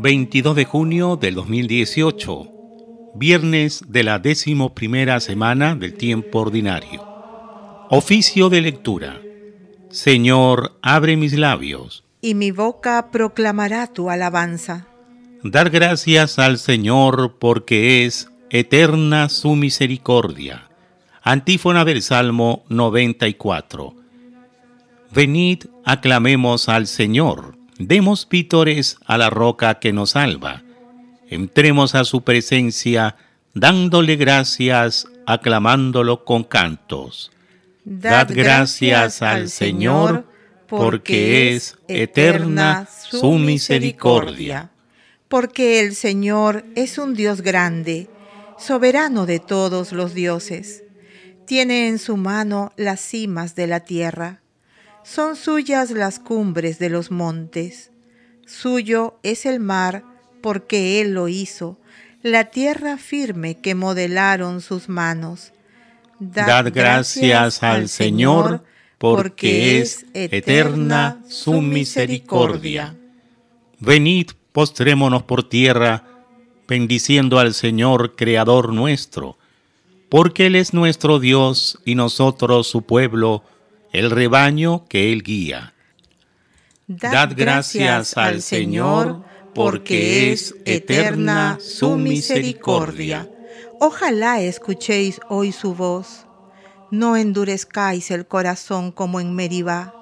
22 de junio del 2018, viernes de la primera semana del tiempo ordinario. Oficio de lectura. Señor, abre mis labios. Y mi boca proclamará tu alabanza. Dar gracias al Señor porque es eterna su misericordia. Antífona del Salmo 94. Venid, aclamemos al Señor Demos vítores a la roca que nos salva. Entremos a su presencia dándole gracias, aclamándolo con cantos. Dad gracias al Señor, porque es eterna su misericordia. Porque el Señor es un Dios grande, soberano de todos los dioses. Tiene en su mano las cimas de la tierra. Son suyas las cumbres de los montes. Suyo es el mar, porque Él lo hizo, la tierra firme que modelaron sus manos. Dad, gracias al Señor, porque es eterna su misericordia. Venid, postrémonos por tierra, bendiciendo al Señor, Creador nuestro, porque Él es nuestro Dios y nosotros su pueblo, el rebaño que Él guía. Dad gracias al Señor, porque es eterna su misericordia. Ojalá escuchéis hoy su voz. No endurezcáis el corazón como en Meribá,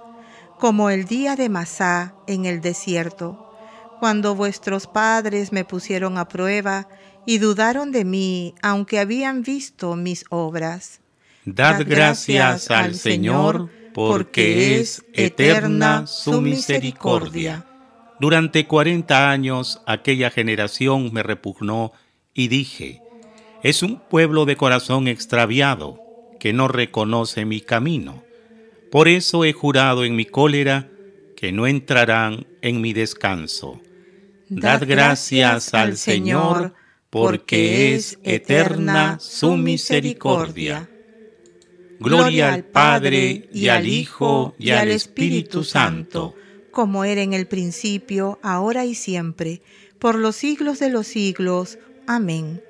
como el día de Masá en el desierto, cuando vuestros padres me pusieron a prueba y dudaron de mí, aunque habían visto mis obras. Dad gracias al Señor, porque es eterna su misericordia. Durante cuarenta años aquella generación me repugnó y dije, es un pueblo de corazón extraviado, que no reconoce mi camino. Por eso he jurado en mi cólera que no entrarán en mi descanso. Dad gracias al Señor, porque es eterna su misericordia. Gloria al Padre y al Hijo y al Espíritu Santo, como era en el principio, ahora y siempre, por los siglos de los siglos. Amén.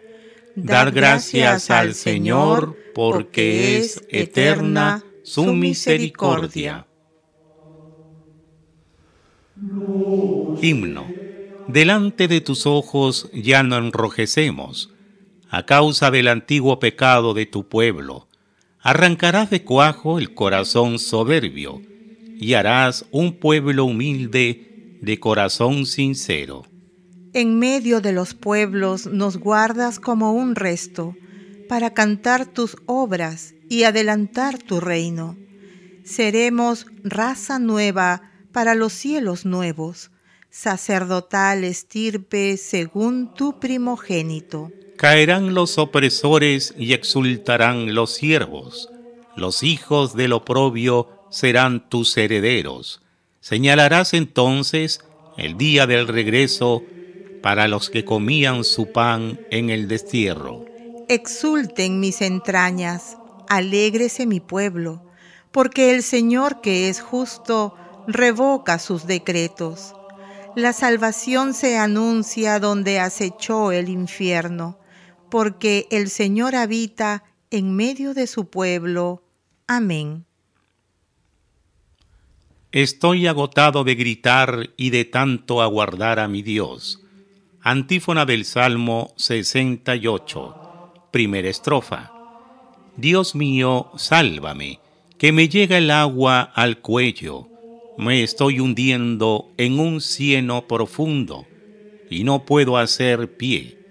Dar gracias al Señor, porque es eterna su misericordia. Himno. Delante de tus ojos ya no enrojecemos, a causa del antiguo pecado de tu pueblo arrancarás de cuajo el corazón soberbio y harás un pueblo humilde de corazón sincero. En medio de los pueblos nos guardas como un resto para cantar tus obras y adelantar tu reino. Seremos raza nueva para los cielos nuevos, sacerdotal estirpe según tu primogénito. Caerán los opresores y exultarán los siervos. Los hijos del oprobio serán tus herederos. Señalarás entonces el día del regreso para los que comían su pan en el destierro. Exulten mis entrañas, alégrese mi pueblo, porque el Señor que es justo revoca sus decretos. La salvación se anuncia donde acechó el infierno porque el Señor habita en medio de su pueblo. Amén. Estoy agotado de gritar y de tanto aguardar a mi Dios. Antífona del Salmo 68, primera estrofa. Dios mío, sálvame, que me llega el agua al cuello. Me estoy hundiendo en un cieno profundo y no puedo hacer pie.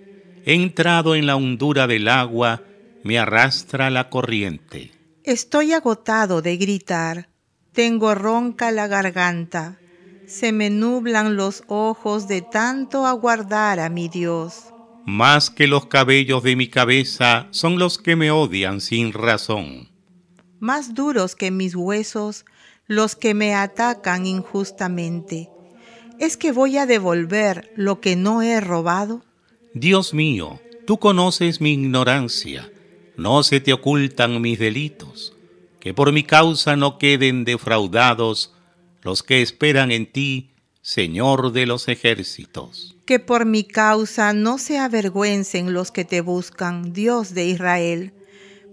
He entrado en la hondura del agua, me arrastra la corriente. Estoy agotado de gritar, tengo ronca la garganta, se me nublan los ojos de tanto aguardar a mi Dios. Más que los cabellos de mi cabeza son los que me odian sin razón. Más duros que mis huesos los que me atacan injustamente. ¿Es que voy a devolver lo que no he robado? Dios mío, tú conoces mi ignorancia, no se te ocultan mis delitos, que por mi causa no queden defraudados los que esperan en ti, Señor de los ejércitos. Que por mi causa no se avergüencen los que te buscan, Dios de Israel.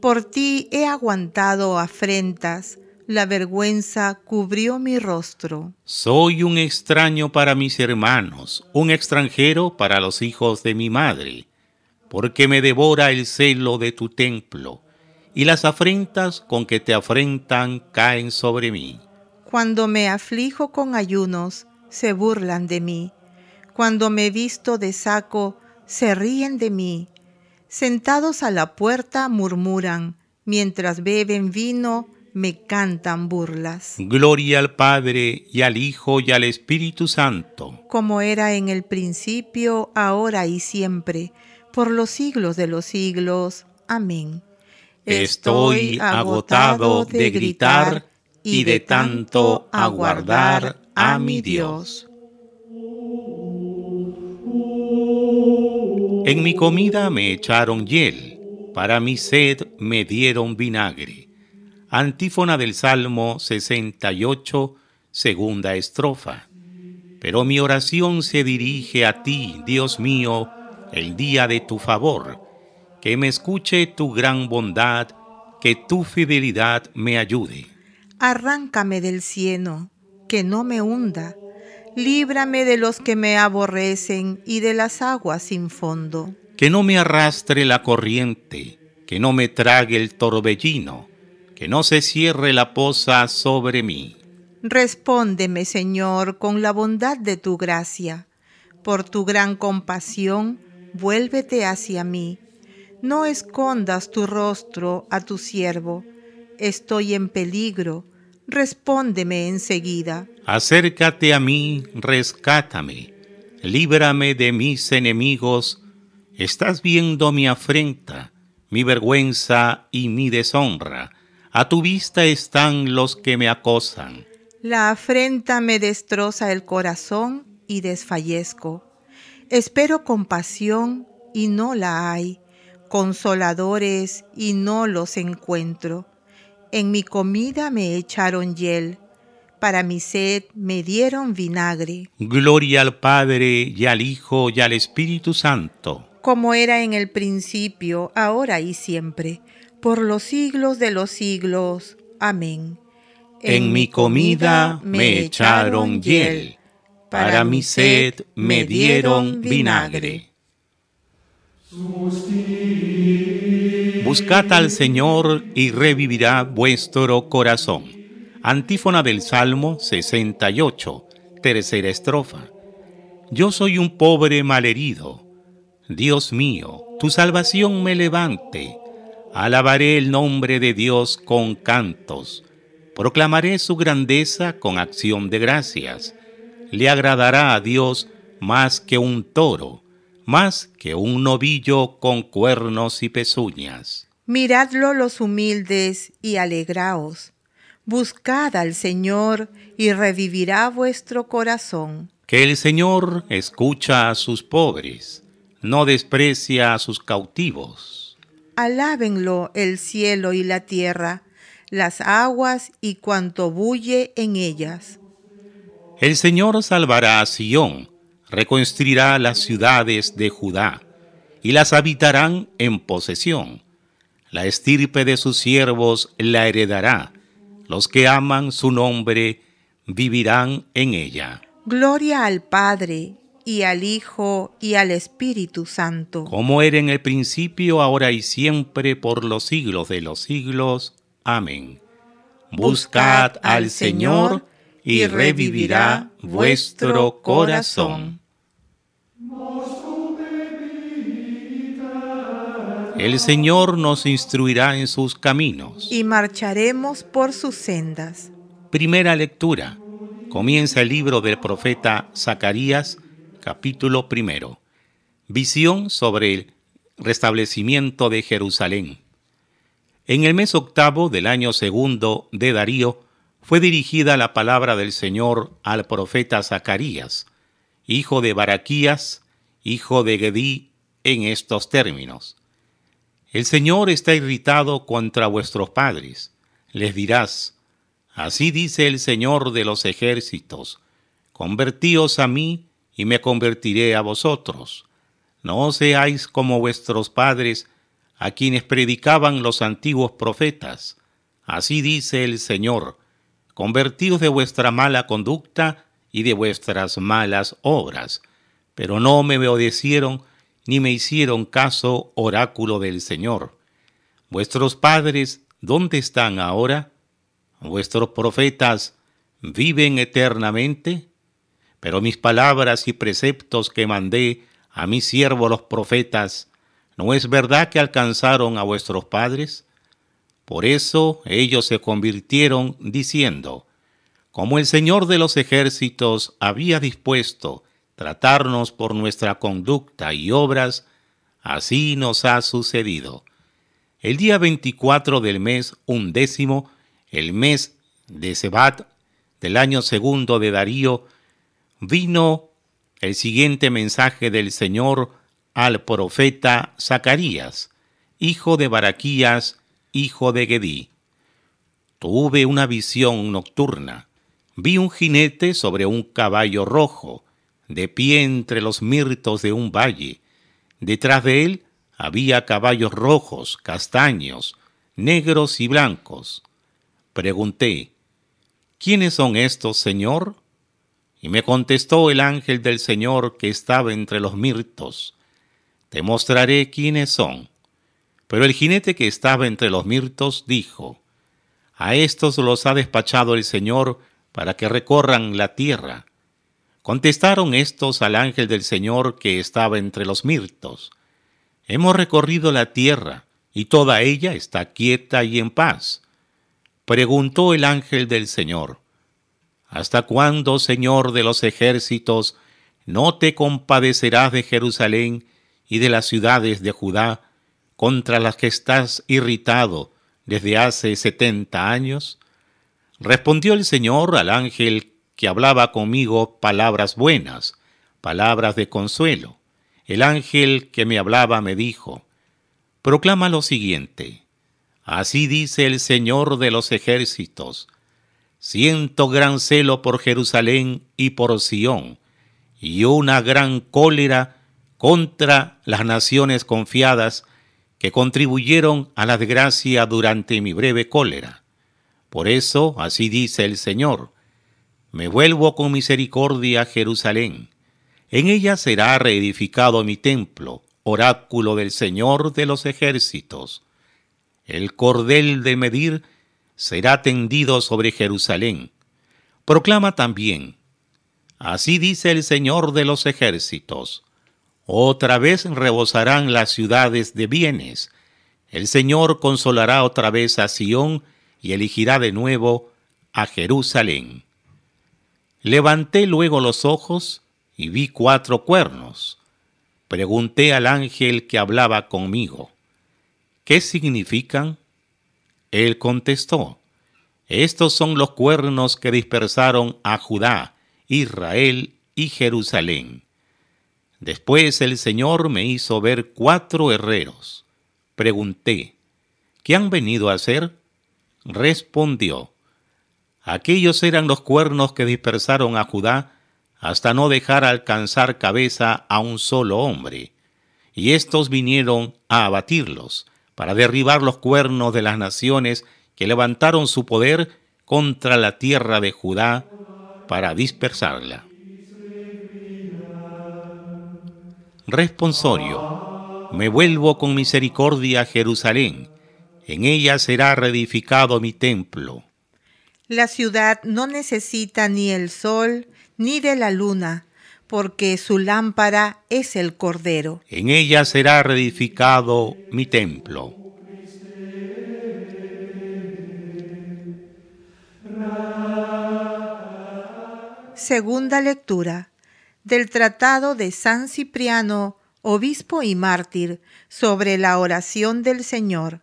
Por ti he aguantado afrentas, la vergüenza cubrió mi rostro. Soy un extraño para mis hermanos, un extranjero para los hijos de mi madre, porque me devora el celo de tu templo, y las afrentas con que te afrentan caen sobre mí. Cuando me aflijo con ayunos, se burlan de mí. Cuando me visto de saco, se ríen de mí. Sentados a la puerta murmuran, mientras beben vino me cantan burlas. Gloria al Padre y al Hijo y al Espíritu Santo. Como era en el principio, ahora y siempre, por los siglos de los siglos. Amén. Estoy agotado de gritar y de tanto aguardar a mi Dios. En mi comida me echaron hiel, para mi sed me dieron vinagre Antífona del Salmo 68, segunda estrofa. Pero mi oración se dirige a ti, Dios mío, el día de tu favor. Que me escuche tu gran bondad, que tu fidelidad me ayude. Arráncame del cielo, que no me hunda. Líbrame de los que me aborrecen y de las aguas sin fondo. Que no me arrastre la corriente, que no me trague el torbellino no se cierre la posa sobre mí. Respóndeme, Señor, con la bondad de tu gracia. Por tu gran compasión, vuélvete hacia mí. No escondas tu rostro a tu siervo. Estoy en peligro. Respóndeme enseguida. Acércate a mí, rescátame. Líbrame de mis enemigos. Estás viendo mi afrenta, mi vergüenza y mi deshonra a tu vista están los que me acosan. La afrenta me destroza el corazón y desfallezco. Espero compasión y no la hay, consoladores y no los encuentro. En mi comida me echaron hiel, para mi sed me dieron vinagre. Gloria al Padre y al Hijo y al Espíritu Santo. Como era en el principio, ahora y siempre por los siglos de los siglos. Amén. En, mi comida me echaron hiel, para mi sed me dieron vinagre. Buscad al Señor y revivirá vuestro corazón. Antífona del Salmo 68, tercera estrofa. Yo soy un pobre malherido. Dios mío, tu salvación me levante Alabaré el nombre de Dios con cantos. Proclamaré su grandeza con acción de gracias. Le agradará a Dios más que un toro, más que un novillo con cuernos y pezuñas. Miradlo los humildes y alegraos. Buscad al Señor y revivirá vuestro corazón. Que el Señor escucha a sus pobres, no desprecia a sus cautivos. Alábenlo el cielo y la tierra, las aguas y cuanto bulle en ellas. El Señor salvará a Sión, reconstruirá las ciudades de Judá, y las habitarán en posesión. La estirpe de sus siervos la heredará, los que aman su nombre vivirán en ella. Gloria al Padre y al Hijo y al Espíritu Santo. Como era en el principio, ahora y siempre, por los siglos de los siglos. Amén. Buscad al Señor y revivirá vuestro corazón. El Señor nos instruirá en sus caminos. Y marcharemos por sus sendas. Primera lectura. Comienza el libro del profeta Zacarías capítulo primero. Visión sobre el restablecimiento de Jerusalén. En el mes octavo del año segundo de Darío fue dirigida la palabra del Señor al profeta Zacarías, hijo de Baraquías, hijo de Gedí, en estos términos. El Señor está irritado contra vuestros padres. Les dirás, así dice el Señor de los ejércitos, convertíos a mí y me convertiré a vosotros. No seáis como vuestros padres, a quienes predicaban los antiguos profetas. Así dice el Señor, Convertidos de vuestra mala conducta y de vuestras malas obras. Pero no me obedecieron ni me hicieron caso, oráculo del Señor. Vuestros padres, ¿dónde están ahora? ¿Vuestros profetas viven eternamente? Pero mis palabras y preceptos que mandé a mis siervos los profetas, ¿no es verdad que alcanzaron a vuestros padres? Por eso ellos se convirtieron diciendo, como el Señor de los ejércitos había dispuesto tratarnos por nuestra conducta y obras, así nos ha sucedido. El día 24 del mes undécimo, el mes de Sebat, del año segundo de Darío, vino el siguiente mensaje del Señor al profeta Zacarías, hijo de Baraquías, hijo de Gedí. Tuve una visión nocturna. Vi un jinete sobre un caballo rojo, de pie entre los mirtos de un valle. Detrás de él había caballos rojos, castaños, negros y blancos. Pregunté, ¿quiénes son estos, Señor? Y me contestó el ángel del Señor que estaba entre los mirtos, te mostraré quiénes son. Pero el jinete que estaba entre los mirtos dijo, a estos los ha despachado el Señor para que recorran la tierra. Contestaron estos al ángel del Señor que estaba entre los mirtos, hemos recorrido la tierra, y toda ella está quieta y en paz. Preguntó el ángel del Señor, ¿Hasta cuándo, Señor de los ejércitos, no te compadecerás de Jerusalén y de las ciudades de Judá, contra las que estás irritado desde hace setenta años? Respondió el Señor al ángel que hablaba conmigo palabras buenas, palabras de consuelo. El ángel que me hablaba me dijo, Proclama lo siguiente, Así dice el Señor de los ejércitos, siento gran celo por Jerusalén y por Sión, y una gran cólera contra las naciones confiadas que contribuyeron a la desgracia durante mi breve cólera. Por eso, así dice el Señor, me vuelvo con misericordia a Jerusalén. En ella será reedificado mi templo, oráculo del Señor de los ejércitos. El cordel de medir será tendido sobre Jerusalén. Proclama también, Así dice el Señor de los ejércitos, otra vez rebosarán las ciudades de bienes, el Señor consolará otra vez a Sión y elegirá de nuevo a Jerusalén. Levanté luego los ojos y vi cuatro cuernos. Pregunté al ángel que hablaba conmigo, ¿qué significan? Él contestó, Estos son los cuernos que dispersaron a Judá, Israel y Jerusalén. Después el Señor me hizo ver cuatro herreros. Pregunté, ¿qué han venido a hacer? Respondió, aquellos eran los cuernos que dispersaron a Judá hasta no dejar alcanzar cabeza a un solo hombre, y estos vinieron a abatirlos para derribar los cuernos de las naciones que levantaron su poder contra la tierra de Judá para dispersarla. Responsorio. Me vuelvo con misericordia a Jerusalén. En ella será reedificado mi templo. La ciudad no necesita ni el sol ni de la luna porque su lámpara es el Cordero. En ella será reedificado mi templo. Segunda lectura del Tratado de San Cipriano, obispo y mártir, sobre la oración del Señor.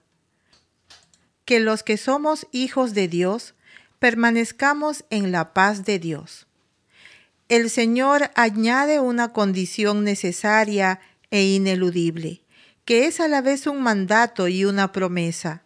Que los que somos hijos de Dios permanezcamos en la paz de Dios el Señor añade una condición necesaria e ineludible, que es a la vez un mandato y una promesa.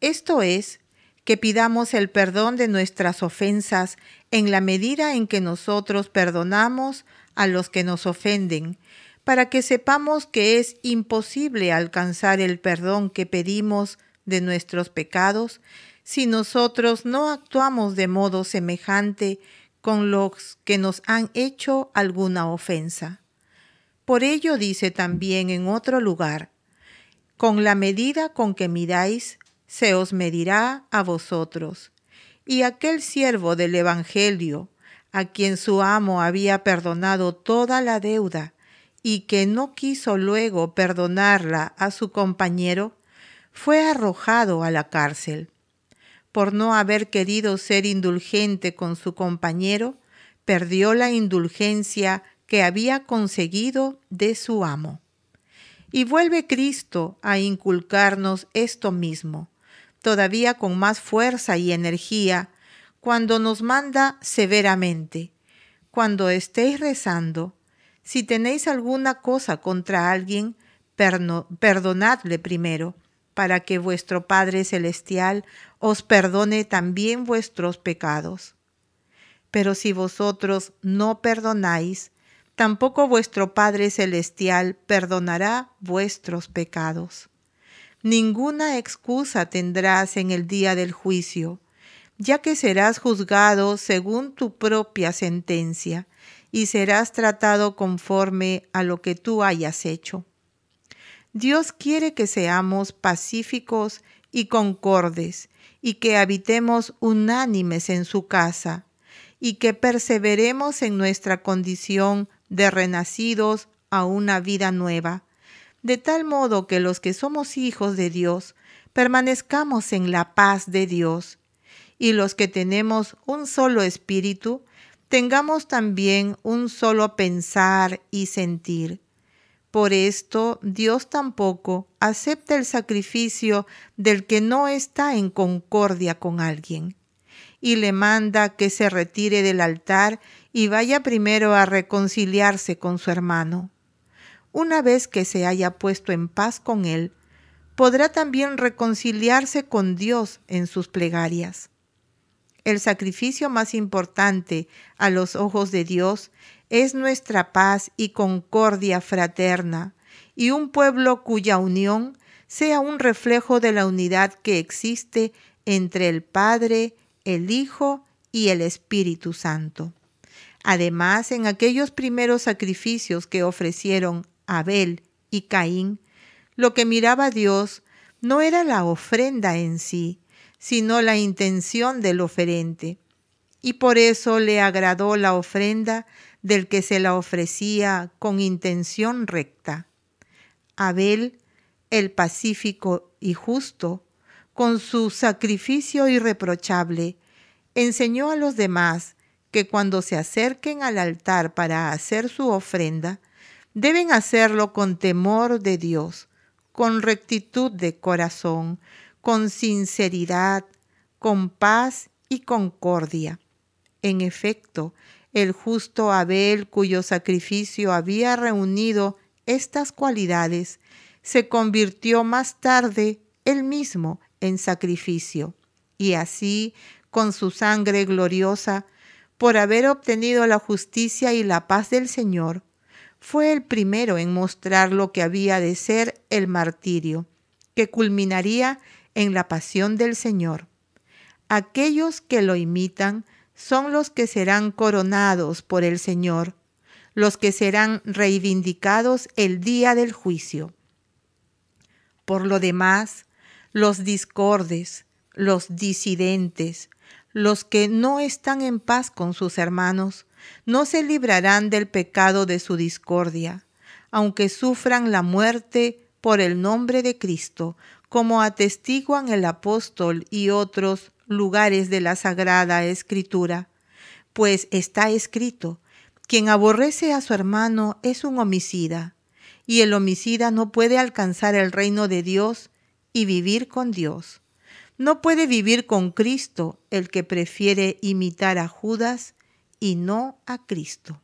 Esto es, que pidamos el perdón de nuestras ofensas en la medida en que nosotros perdonamos a los que nos ofenden, para que sepamos que es imposible alcanzar el perdón que pedimos de nuestros pecados si nosotros no actuamos de modo semejante con los que nos han hecho alguna ofensa. Por ello dice también en otro lugar, con la medida con que miráis, se os medirá a vosotros. Y aquel siervo del Evangelio, a quien su amo había perdonado toda la deuda, y que no quiso luego perdonarla a su compañero, fue arrojado a la cárcel por no haber querido ser indulgente con su compañero, perdió la indulgencia que había conseguido de su amo. Y vuelve Cristo a inculcarnos esto mismo, todavía con más fuerza y energía, cuando nos manda severamente, cuando estéis rezando, si tenéis alguna cosa contra alguien, perdonadle primero para que vuestro Padre Celestial os perdone también vuestros pecados. Pero si vosotros no perdonáis, tampoco vuestro Padre Celestial perdonará vuestros pecados. Ninguna excusa tendrás en el día del juicio, ya que serás juzgado según tu propia sentencia y serás tratado conforme a lo que tú hayas hecho. Dios quiere que seamos pacíficos y concordes, y que habitemos unánimes en su casa, y que perseveremos en nuestra condición de renacidos a una vida nueva, de tal modo que los que somos hijos de Dios permanezcamos en la paz de Dios, y los que tenemos un solo espíritu, tengamos también un solo pensar y sentir. Por esto Dios tampoco acepta el sacrificio del que no está en concordia con alguien, y le manda que se retire del altar y vaya primero a reconciliarse con su hermano. Una vez que se haya puesto en paz con él, podrá también reconciliarse con Dios en sus plegarias. El sacrificio más importante a los ojos de Dios es nuestra paz y concordia fraterna, y un pueblo cuya unión sea un reflejo de la unidad que existe entre el Padre, el Hijo y el Espíritu Santo. Además, en aquellos primeros sacrificios que ofrecieron Abel y Caín, lo que miraba Dios no era la ofrenda en sí, sino la intención del oferente. Y por eso le agradó la ofrenda del que se la ofrecía con intención recta. Abel, el pacífico y justo, con su sacrificio irreprochable, enseñó a los demás que cuando se acerquen al altar para hacer su ofrenda, deben hacerlo con temor de Dios, con rectitud de corazón, con sinceridad, con paz y concordia. En efecto, el justo Abel, cuyo sacrificio había reunido estas cualidades, se convirtió más tarde él mismo en sacrificio, y así, con su sangre gloriosa, por haber obtenido la justicia y la paz del Señor, fue el primero en mostrar lo que había de ser el martirio, que culminaría en la pasión del Señor. Aquellos que lo imitan son los que serán coronados por el Señor, los que serán reivindicados el día del juicio. Por lo demás, los discordes, los disidentes, los que no están en paz con sus hermanos, no se librarán del pecado de su discordia, aunque sufran la muerte por el nombre de Cristo, como atestiguan el apóstol y otros lugares de la Sagrada Escritura, pues está escrito, quien aborrece a su hermano es un homicida, y el homicida no puede alcanzar el reino de Dios y vivir con Dios. No puede vivir con Cristo el que prefiere imitar a Judas y no a Cristo.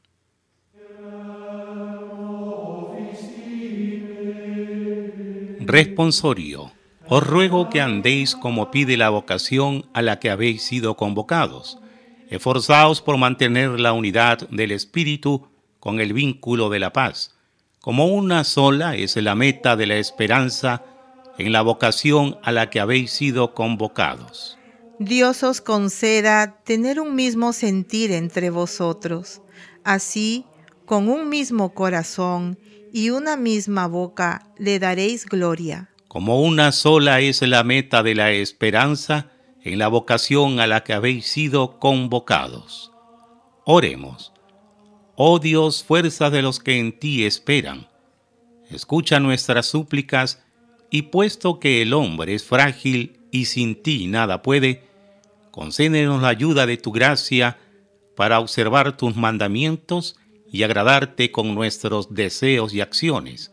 Responsorio os ruego que andéis como pide la vocación a la que habéis sido convocados. Esforzaos por mantener la unidad del Espíritu con el vínculo de la paz. Como una sola es la meta de la esperanza en la vocación a la que habéis sido convocados. Dios os conceda tener un mismo sentir entre vosotros. Así, con un mismo corazón y una misma boca le daréis gloria como una sola es la meta de la esperanza en la vocación a la que habéis sido convocados. Oremos. Oh Dios, fuerza de los que en ti esperan, escucha nuestras súplicas y puesto que el hombre es frágil y sin ti nada puede, concédenos la ayuda de tu gracia para observar tus mandamientos y agradarte con nuestros deseos y acciones